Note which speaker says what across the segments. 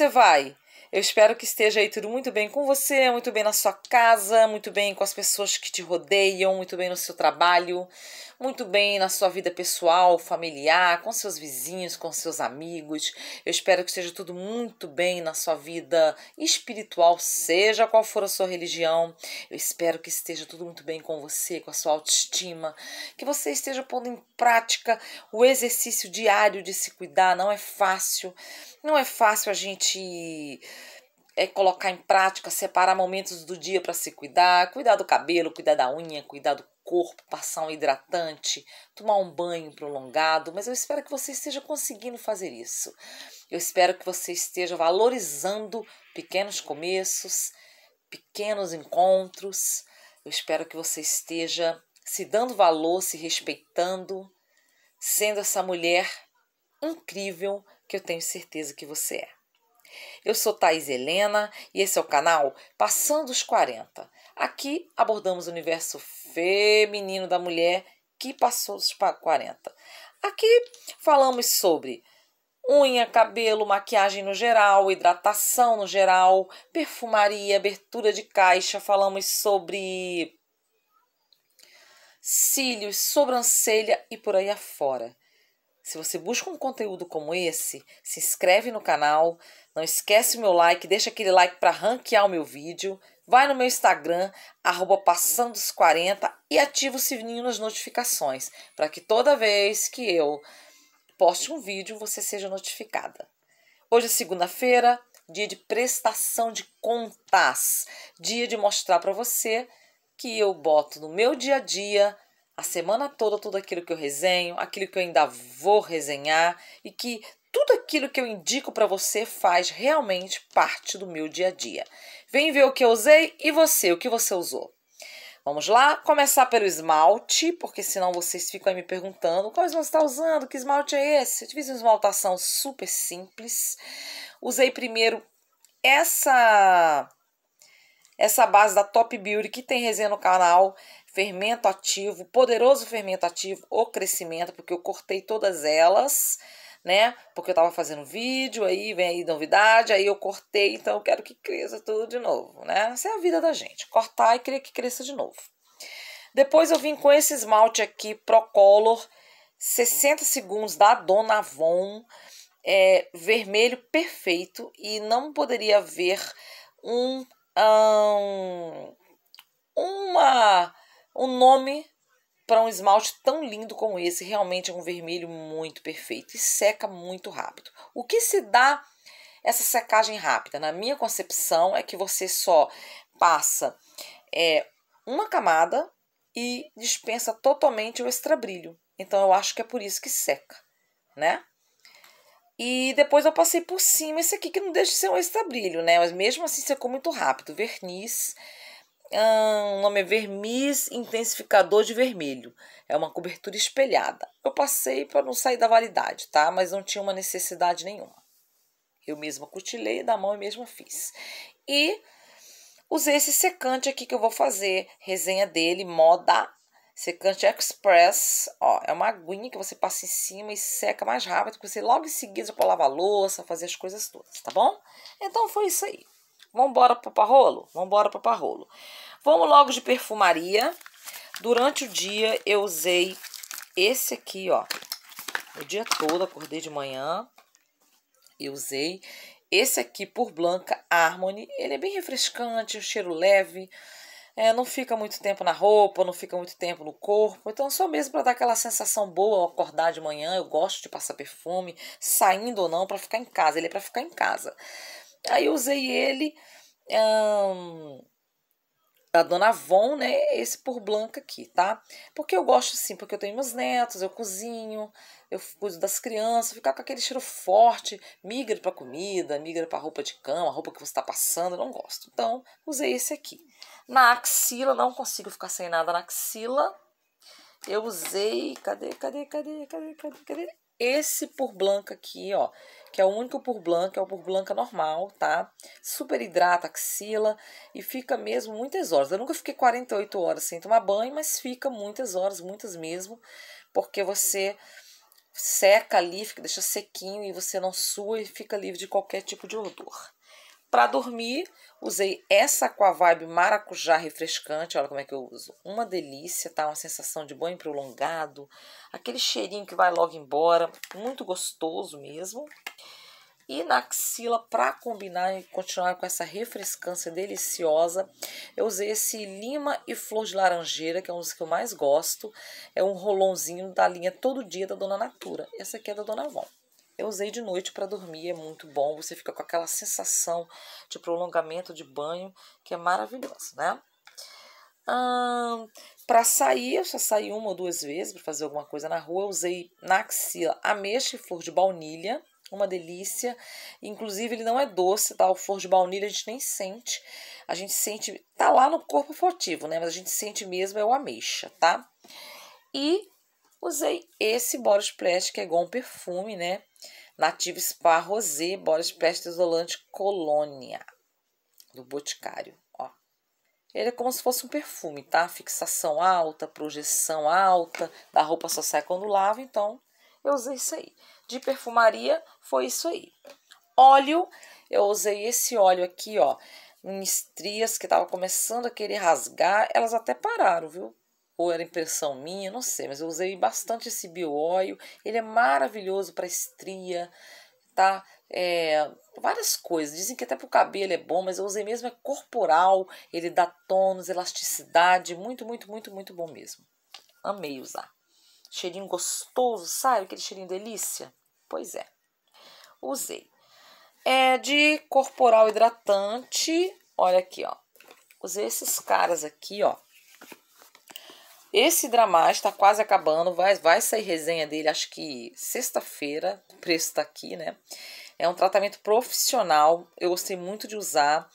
Speaker 1: você vai? Eu espero que esteja aí tudo muito bem com você, muito bem na sua casa, muito bem com as pessoas que te rodeiam, muito bem no seu trabalho, muito bem na sua vida pessoal, familiar, com seus vizinhos, com seus amigos. Eu espero que esteja tudo muito bem na sua vida espiritual, seja qual for a sua religião. Eu espero que esteja tudo muito bem com você, com a sua autoestima, que você esteja pondo em prática o exercício diário de se cuidar. Não é fácil, não é fácil a gente é colocar em prática, separar momentos do dia para se cuidar, cuidar do cabelo, cuidar da unha, cuidar do corpo, passar um hidratante, tomar um banho prolongado, mas eu espero que você esteja conseguindo fazer isso. Eu espero que você esteja valorizando pequenos começos, pequenos encontros. Eu espero que você esteja se dando valor, se respeitando, sendo essa mulher incrível que eu tenho certeza que você é. Eu sou Thais Helena e esse é o canal Passando os 40. Aqui abordamos o universo feminino da mulher que passou os 40. Aqui falamos sobre unha, cabelo, maquiagem no geral, hidratação no geral, perfumaria, abertura de caixa, falamos sobre cílios, sobrancelha e por aí afora. Se você busca um conteúdo como esse, se inscreve no canal, não esquece o meu like, deixa aquele like para ranquear o meu vídeo. Vai no meu Instagram, arroba passandos40 e ativa o sininho nas notificações, para que toda vez que eu poste um vídeo, você seja notificada. Hoje é segunda-feira, dia de prestação de contas, dia de mostrar para você que eu boto no meu dia a dia, a semana toda, tudo aquilo que eu resenho, aquilo que eu ainda vou resenhar e que tudo aquilo que eu indico para você faz realmente parte do meu dia a dia. Vem ver o que eu usei e você, o que você usou. Vamos lá, começar pelo esmalte, porque senão vocês ficam aí me perguntando esmalte você está usando, que esmalte é esse? Eu fiz uma esmaltação super simples. Usei primeiro essa essa base da Top Beauty que tem resenha no canal, fermento ativo, poderoso fermento ativo, o crescimento, porque eu cortei todas elas né? Porque eu tava fazendo vídeo, aí vem aí novidade, aí eu cortei, então eu quero que cresça tudo de novo, né? Essa é a vida da gente, cortar e querer que cresça de novo. Depois eu vim com esse esmalte aqui, Procolor, 60 segundos da Dona Avon, é, vermelho perfeito e não poderia ver um, um uma um nome para um esmalte tão lindo como esse, realmente é um vermelho muito perfeito e seca muito rápido. O que se dá essa secagem rápida? Na minha concepção, é que você só passa é, uma camada e dispensa totalmente o extra brilho. Então, eu acho que é por isso que seca, né? E depois eu passei por cima esse aqui, que não deixa de ser um extra brilho, né? Mas mesmo assim secou muito rápido. Verniz um o nome é verniz intensificador de vermelho. É uma cobertura espelhada. Eu passei para não sair da validade, tá? Mas não tinha uma necessidade nenhuma. Eu mesma cutilei da mão e mesma fiz. E usei esse secante aqui que eu vou fazer resenha dele, moda secante express. Ó, é uma aguinha que você passa em cima e seca mais rápido, porque você logo em seguida pode lavar louça, fazer as coisas todas, tá bom? Então foi isso aí. Vambora pro parrolo? Vambora pro parrolo. Vamos logo de perfumaria. Durante o dia eu usei esse aqui, ó. O dia todo, acordei de manhã e usei. Esse aqui, por Blanca Harmony, ele é bem refrescante, um cheiro leve. É, não fica muito tempo na roupa, não fica muito tempo no corpo. Então, só mesmo para dar aquela sensação boa ao acordar de manhã. Eu gosto de passar perfume, saindo ou não, para ficar em casa. Ele é para ficar em casa. Aí eu usei ele, a da Dona Von, né? Esse por Blanca aqui, tá? Porque eu gosto sim, porque eu tenho meus netos, eu cozinho, eu cuido das crianças, ficar com aquele cheiro forte, migra para comida, migra para roupa de cama, roupa que você está passando, eu não gosto. Então, usei esse aqui. Na axila, não consigo ficar sem nada na axila. Eu usei, cadê, cadê, cadê, cadê, cadê, cadê? esse por blanca aqui, ó, que é o único por blanca, é o por blanca normal, tá? Super hidrata axila e fica mesmo muitas horas. Eu nunca fiquei 48 horas sem tomar banho, mas fica muitas horas, muitas mesmo, porque você seca ali, fica, deixa sequinho e você não sua e fica livre de qualquer tipo de odor. Para dormir, usei essa com a vibe maracujá refrescante, olha como é que eu uso. Uma delícia, tá? Uma sensação de banho prolongado, aquele cheirinho que vai logo embora, muito gostoso mesmo. E na axila, para combinar e continuar com essa refrescância deliciosa, eu usei esse lima e flor de laranjeira, que é um dos que eu mais gosto. É um rolonzinho da linha Todo Dia da Dona Natura. Essa aqui é da Dona Avon. Eu usei de noite para dormir, é muito bom. Você fica com aquela sensação de prolongamento de banho que é maravilhoso, né? Hum, para sair, eu só saí uma ou duas vezes para fazer alguma coisa na rua. Eu usei na axila ameixa e flor de baunilha, uma delícia. Inclusive, ele não é doce, tá? O flor de baunilha a gente nem sente. A gente sente, tá lá no corpo furtivo, né? Mas a gente sente mesmo é o ameixa, tá? E usei esse body splash que é igual um perfume, né? Nativo Spa Rosé, bola de peste isolante Colônia, do Boticário. Ó. Ele é como se fosse um perfume, tá? Fixação alta, projeção alta, da roupa só sai quando lava, então eu usei isso aí. De perfumaria, foi isso aí. Óleo, eu usei esse óleo aqui, ó, em estrias que tava começando a querer rasgar, elas até pararam, viu? ou era impressão minha, não sei, mas eu usei bastante esse bióio. Ele é maravilhoso para estria, tá? É, várias coisas. Dizem que até para o cabelo é bom, mas eu usei mesmo é corporal, ele dá tônus, elasticidade, muito, muito, muito, muito bom mesmo. Amei usar. Cheirinho gostoso, sabe aquele cheirinho delícia? Pois é. Usei. É de corporal hidratante, olha aqui, ó. Usei esses caras aqui, ó esse dramar está quase acabando, vai, vai sair resenha dele, acho que sexta-feira, o preço está aqui, né? É um tratamento profissional, eu gostei muito de usar.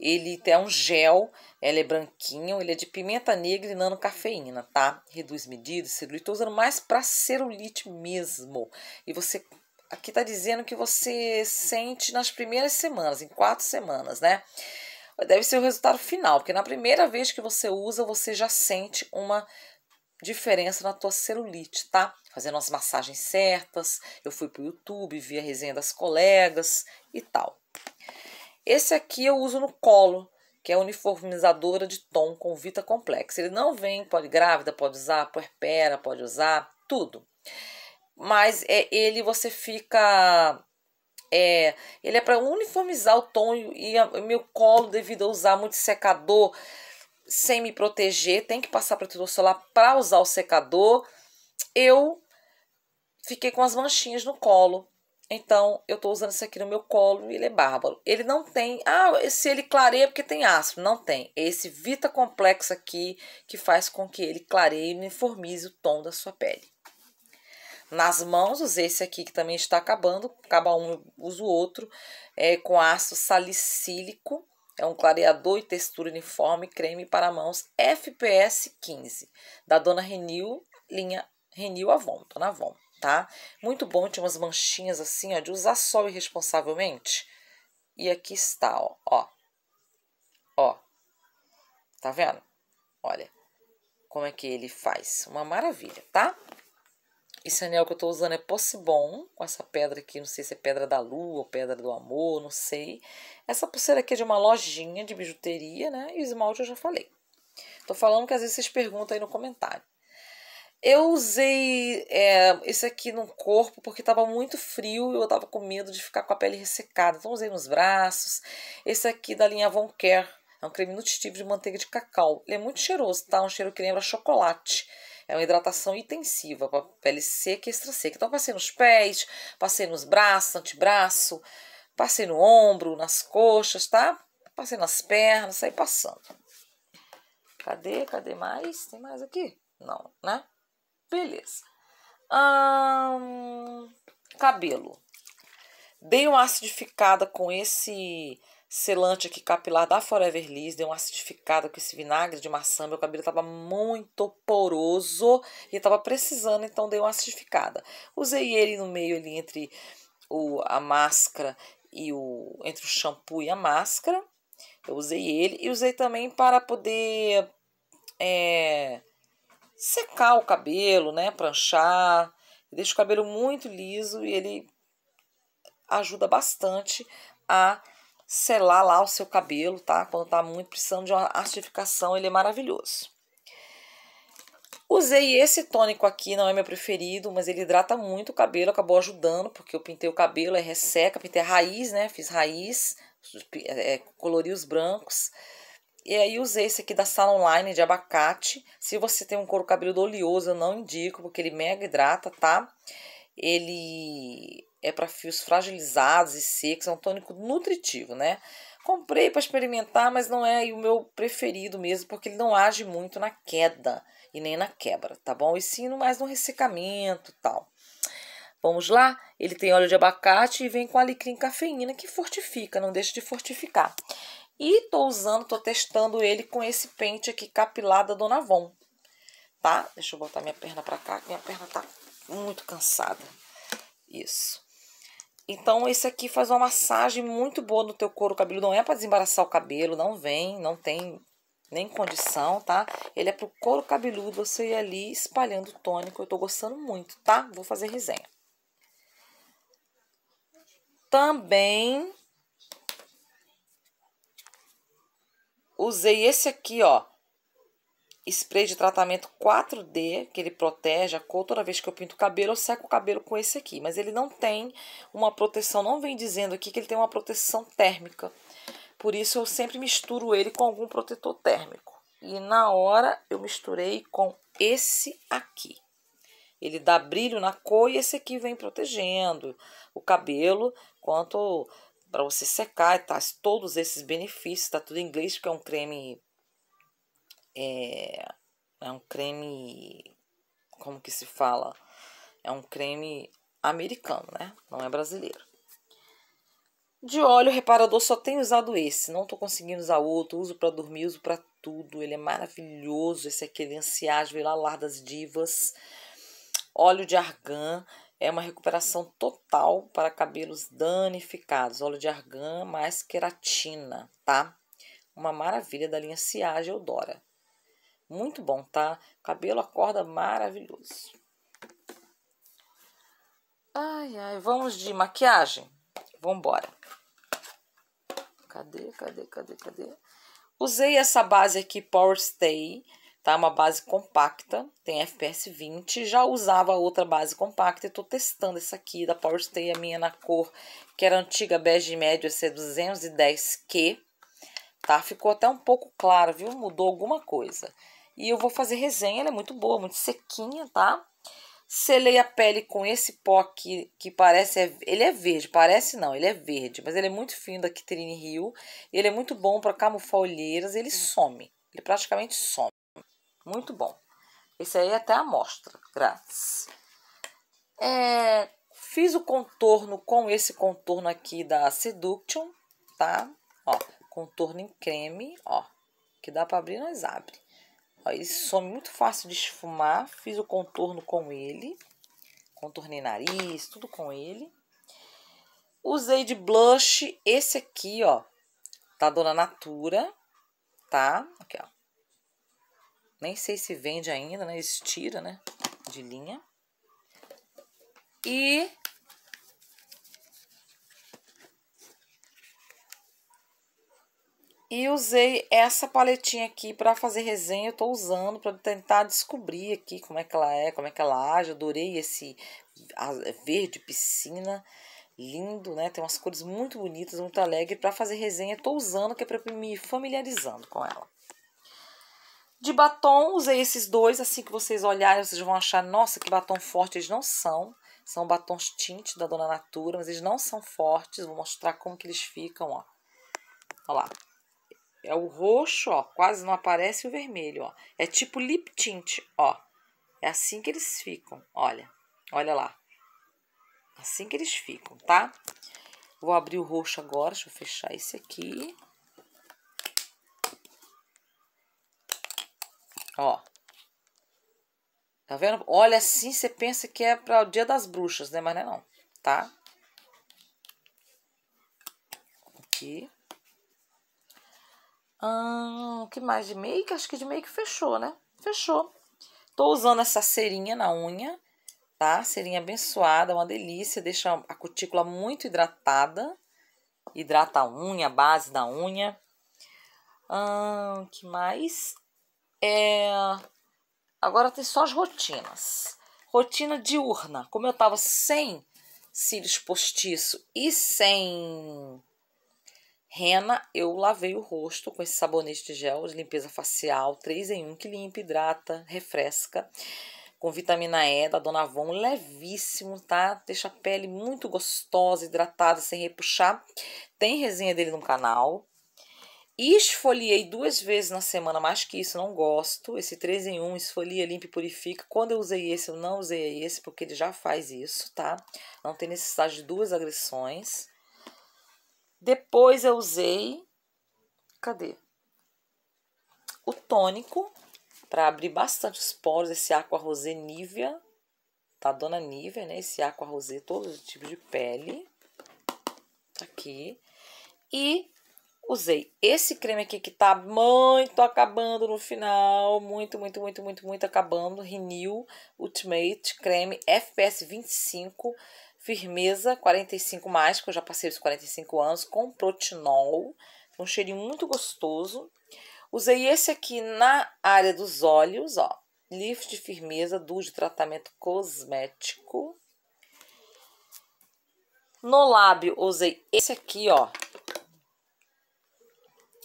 Speaker 1: Ele é um gel, ele é branquinho, ele é de pimenta negra e nanocafeína, tá? Reduz medidas, celulite, tô usando mais para celulite mesmo. E você aqui tá dizendo que você sente nas primeiras semanas, em quatro semanas, né? deve ser o resultado final, porque na primeira vez que você usa, você já sente uma diferença na tua celulite, tá? Fazendo as massagens certas, eu fui pro YouTube, vi a resenha das colegas e tal. Esse aqui eu uso no colo, que é uniformizadora de tom com Vita Complexa. Ele não vem, pode grávida, pode usar, puerpera, pode usar, tudo. Mas é ele você fica é, ele é para uniformizar o tom e, meu colo devido a usar muito secador sem me proteger, tem que passar protetor solar para usar o secador. Eu fiquei com as manchinhas no colo. Então, eu tô usando isso aqui no meu colo e ele é bárbaro. Ele não tem... Ah, se ele clareia é porque tem ácido. Não tem. É esse Vita Complexo aqui que faz com que ele clareie e uniformize o tom da sua pele nas mãos, usei esse aqui que também está acabando, acaba um, uso o outro, é, com ácido salicílico, é um clareador e textura uniforme, creme para mãos FPS 15, da dona Renil, linha Renil Avon, dona Avon, tá? Muito bom, tinha umas manchinhas assim, ó, de usar sol irresponsavelmente. E aqui está, ó, ó, ó, tá vendo? Olha como é que ele faz, uma maravilha, tá? Esse anel que eu estou usando é Possebon, com essa pedra aqui, não sei se é pedra da lua ou pedra do amor, não sei. Essa pulseira aqui é de uma lojinha de bijuteria, né? E o esmalte eu já falei. Tô falando que às vezes vocês perguntam aí no comentário. Eu usei é, esse aqui no corpo porque estava muito frio e eu estava com medo de ficar com a pele ressecada. Então usei nos braços. Esse aqui da linha Von Care. É um creme nutritivo de manteiga de cacau. Ele é muito cheiroso, tá? Um cheiro que lembra chocolate é uma hidratação intensiva para pele seca e extra seca. Então, passei nos pés, passei nos braços, antebraço, passei no ombro, nas coxas, tá? Passei nas pernas, saí passando. Cadê? Cadê mais? Tem mais aqui? Não, né? Beleza. Hum, cabelo. Dei uma acidificada com esse selante aqui capilar da Forever Liss, deu uma acidificada com esse vinagre de maçã, meu cabelo estava muito poroso e estava precisando, então dei uma acidificada. Usei ele no meio ali entre o, a máscara e o entre o shampoo e a máscara. Eu usei ele e usei também para poder é, secar o cabelo, né, pranchar. Deixa o cabelo muito liso e ele ajuda bastante a selar lá o seu cabelo, tá? Quando tá muito precisando de uma artificação, ele é maravilhoso. Usei esse tônico aqui, não é meu preferido, mas ele hidrata muito o cabelo, acabou ajudando, porque eu pintei o cabelo, é resseca, pintei a raiz, né? Fiz raiz, é, é, colori os brancos. E aí usei esse aqui da Sala Online de abacate. Se você tem um couro cabeludo oleoso, eu não indico, porque ele mega hidrata, tá? Ele é para fios fragilizados e secos, é um tônico nutritivo, né? Comprei para experimentar, mas não é o meu preferido mesmo, porque ele não age muito na queda e nem na quebra, tá bom? E sim mais no ressecamento tal. Vamos lá? Ele tem óleo de abacate e vem com alecrim cafeína, que fortifica, não deixa de fortificar. E tô usando, tô testando ele com esse pente aqui capilar da Dona Von, tá? Deixa eu botar minha perna para cá, minha perna tá muito cansada. Isso. Então, esse aqui faz uma massagem muito boa no teu couro cabeludo. Não é para desembaraçar o cabelo, não vem, não tem nem condição, tá? Ele é pro couro cabeludo, você ir ali espalhando o tônico. Eu tô gostando muito, tá? Vou fazer resenha. Também usei esse aqui, ó spray de tratamento 4D, que ele protege a cor toda vez que eu pinto o cabelo, eu seco o cabelo com esse aqui. Mas ele não tem uma proteção, não vem dizendo aqui que ele tem uma proteção térmica. Por isso eu sempre misturo ele com algum protetor térmico. E na hora eu misturei com esse aqui. Ele dá brilho na cor e esse aqui vem protegendo o cabelo quanto para você secar, tá? Todos esses benefícios, tá tudo em inglês, porque é um creme é, é um creme. Como que se fala? É um creme americano, né? Não é brasileiro. De óleo reparador, só tenho usado esse. Não tô conseguindo usar outro. Uso para dormir, uso para tudo. Ele é maravilhoso. Esse aqui é de Anciage, Velalar das Divas. Óleo de argan. É uma recuperação total para cabelos danificados. Óleo de argan mais queratina, tá? Uma maravilha da linha Ciage Eudora. Muito bom, tá? Cabelo acorda maravilhoso. Ai, ai, vamos de maquiagem? Vambora. Cadê, cadê, cadê, cadê? Usei essa base aqui, Power Stay, tá? Uma base compacta, tem FPS 20. Já usava outra base compacta e tô testando essa aqui da Power Stay, a minha na cor, que era antiga bege médio, esse é 210Q, tá? Ficou até um pouco claro, viu? Mudou alguma coisa. E eu vou fazer resenha, ela é muito boa, muito sequinha, tá? Selei a pele com esse pó aqui, que parece... É, ele é verde, parece não, ele é verde. Mas ele é muito fino da Kitrine Rio. E ele é muito bom para camuflar olheiras ele some. Ele praticamente some. Muito bom. Esse aí é até a amostra, grátis. É, fiz o contorno com esse contorno aqui da Seduction, tá? Ó, contorno em creme, ó. Que dá pra abrir, nós abre. Ó, ele some é muito fácil de esfumar. Fiz o contorno com ele. Contornei nariz, tudo com ele. Usei de blush esse aqui, ó. Da Dona Natura, tá? Aqui, ó. Nem sei se vende ainda, né? Estira, né? De linha. E E usei essa paletinha aqui para fazer resenha, eu estou usando para tentar descobrir aqui como é que ela é, como é que ela age. Adorei esse verde piscina, lindo, né? Tem umas cores muito bonitas, muito alegre para fazer resenha. Estou usando que é para me familiarizando com ela. De batom, usei esses dois, assim que vocês olharem, vocês vão achar, nossa, que batom forte eles não são. São batons tint da Dona Natura, mas eles não são fortes. Vou mostrar como que eles ficam, ó. Olha lá. É o roxo, ó, quase não aparece o vermelho, ó. É tipo lip tint, ó. É assim que eles ficam, olha. Olha lá. Assim que eles ficam, tá? Vou abrir o roxo agora, deixa eu fechar esse aqui. Ó. Tá vendo? Olha assim, você pensa que é para o Dia das Bruxas, né? Mas não é não, tá? Aqui. Hum, que mais de make? Acho que de make fechou, né? Fechou. Tô usando essa cerinha na unha, tá? Cerinha abençoada, uma delícia, deixa a cutícula muito hidratada. Hidrata a unha, a base da unha. Hum, que mais? É... Agora tem só as rotinas. Rotina diurna. Como eu tava sem cílios postiço e sem Rena, eu lavei o rosto com esse sabonete de gel de limpeza facial 3 em 1 que limpa, hidrata, refresca, com vitamina E da Dona Avon, levíssimo, tá? Deixa a pele muito gostosa, hidratada, sem repuxar. Tem resenha dele no canal. E esfoliei duas vezes na semana, mais que isso, não gosto. Esse 3 em 1 esfolia, limpa e purifica. Quando eu usei esse, eu não usei esse, porque ele já faz isso, tá? Não tem necessidade de duas agressões. Depois eu usei, cadê? O tônico, para abrir bastante os poros, esse Aqua Rosé Nivea, tá? Dona Nivea, né? Esse Aqua Rosé, todos os tipos de pele. Tá aqui. E usei esse creme aqui que tá muito acabando no final, muito, muito, muito, muito, muito acabando, Renew Ultimate Creme FPS 25 Firmeza 45 mais, que eu já passei os 45 anos, com protinol. Um cheirinho muito gostoso. Usei esse aqui na área dos olhos, ó. Lift de firmeza, duo de tratamento cosmético. No lábio, usei esse aqui, ó.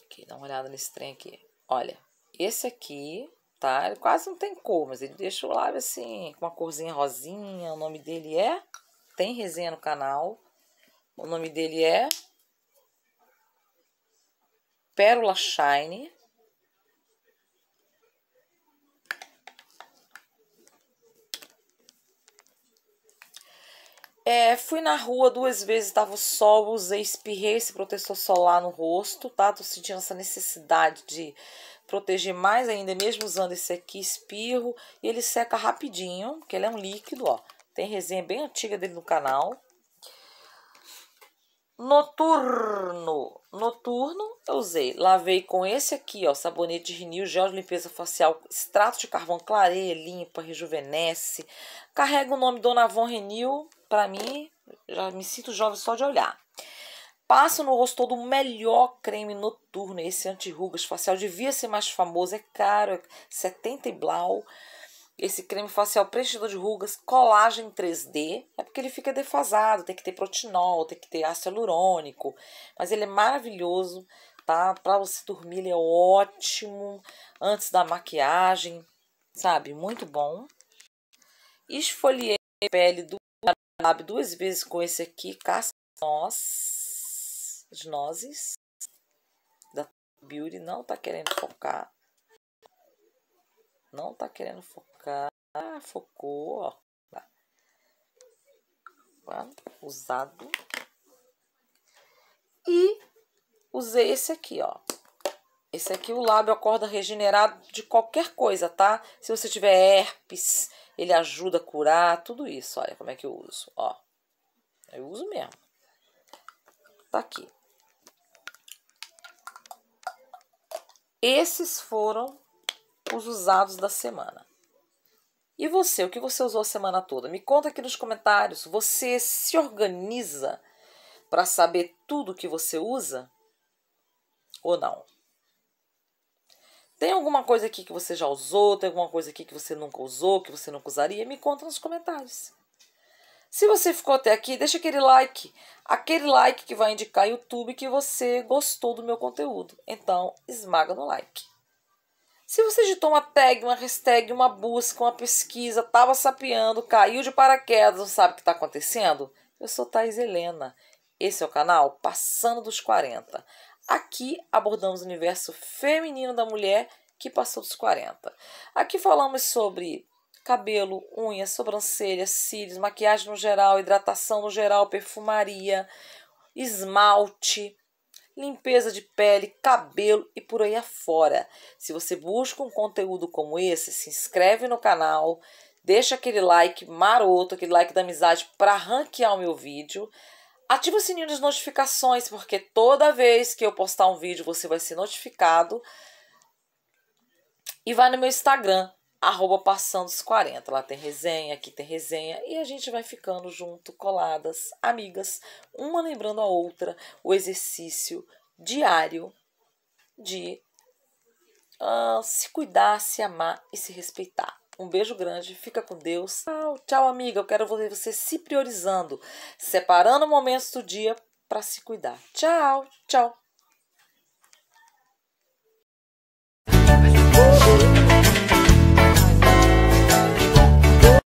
Speaker 1: Aqui, dá uma olhada nesse trem aqui. Olha, esse aqui, tá? Ele quase não tem cor, mas ele deixa o lábio assim, com uma corzinha rosinha. O nome dele é tem resenha no canal. O nome dele é Pérola Shine. É, fui na rua duas vezes, tava o sol, usei, espirrei esse protetor solar no rosto, tá? Tô sentindo essa necessidade de proteger mais ainda, mesmo usando esse aqui, espirro. E ele seca rapidinho, porque ele é um líquido, ó. Tem resenha bem antiga dele no canal. Noturno. Noturno eu usei. Lavei com esse aqui, ó. Sabonete de rinil, gel de limpeza facial, extrato de carvão, clareia, limpa, rejuvenesce. Carrega o nome Dona Avon Renil. Pra mim, já me sinto jovem só de olhar. Passo no rosto todo o melhor creme noturno. Esse anti-rugas facial devia ser mais famoso. É caro, é 70 e blau. Esse creme facial preenchedor de rugas, colagem 3D, é porque ele fica defasado, tem que ter protinol, tem que ter ácido hialurônico, mas ele é maravilhoso, tá? Para você dormir ele é ótimo, antes da maquiagem, sabe? Muito bom. Esfoliei a pele do lábio duas vezes com esse aqui, casca noz, de nozes, da Beauty, não tá querendo focar. Não tá querendo focar. Ah, focou, ó. Tá. Tá, usado. E usei esse aqui, ó. Esse aqui, o lábio acorda regenerado de qualquer coisa, tá? Se você tiver herpes, ele ajuda a curar, tudo isso. Olha como é que eu uso, ó. Eu uso mesmo. Tá aqui. Esses foram os usados da semana. E você, o que você usou a semana toda? Me conta aqui nos comentários. Você se organiza para saber tudo que você usa ou não? Tem alguma coisa aqui que você já usou? Tem alguma coisa aqui que você nunca usou, que você nunca usaria? Me conta nos comentários. Se você ficou até aqui, deixa aquele like. Aquele like que vai indicar YouTube que você gostou do meu conteúdo. Então, esmaga no like. Se você digitou uma tag, uma hashtag, uma busca, uma pesquisa, estava sapeando, caiu de paraquedas, não sabe o que está acontecendo? Eu sou Thais Helena. Esse é o canal Passando dos 40. Aqui abordamos o universo feminino da mulher que passou dos 40. Aqui falamos sobre cabelo, unhas, sobrancelhas, cílios, maquiagem no geral, hidratação no geral, perfumaria, esmalte, limpeza de pele, cabelo e por aí afora. Se você busca um conteúdo como esse, se inscreve no canal, deixa aquele like maroto, aquele like da amizade para ranquear o meu vídeo. Ativa o sininho das notificações, porque toda vez que eu postar um vídeo você vai ser notificado. E vai no meu Instagram, arroba passando os 40. Lá tem resenha, aqui tem resenha e a gente vai ficando junto, coladas, amigas, uma lembrando a outra o exercício diário de uh, se cuidar, se amar e se respeitar. Um beijo grande, fica com Deus. Tchau, tchau, amiga. Eu quero ver você se priorizando, separando momentos do dia para se cuidar. Tchau, tchau.